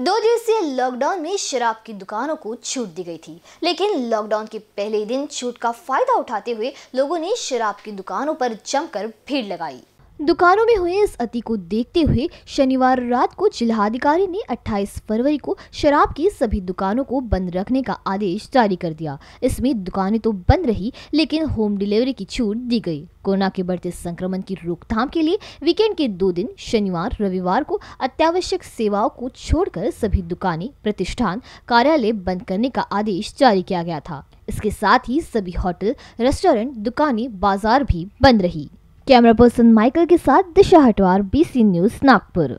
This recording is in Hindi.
दो दिवसीय लॉकडाउन में शराब की दुकानों को छूट दी गई थी लेकिन लॉकडाउन के पहले दिन छूट का फायदा उठाते हुए लोगों ने शराब की दुकानों पर जमकर भीड़ लगाई दुकानों में हुए इस अति को देखते हुए शनिवार रात को जिलाधिकारी ने 28 फरवरी को शराब की सभी दुकानों को बंद रखने का आदेश जारी कर दिया इसमें दुकानें तो बंद रही लेकिन होम डिलीवरी की छूट दी गई कोरोना के बढ़ते संक्रमण की रोकथाम के लिए वीकेंड के दो दिन शनिवार रविवार को अत्यावश्यक सेवाओं को छोड़कर सभी दुकानें प्रतिष्ठान कार्यालय बंद करने का आदेश जारी किया गया था इसके साथ ही सभी होटल रेस्टोरेंट दुकानें बाजार भी बंद रही कैमरा पर्सन माइकल के साथ दिशा हटवार बीसी न्यूज नागपुर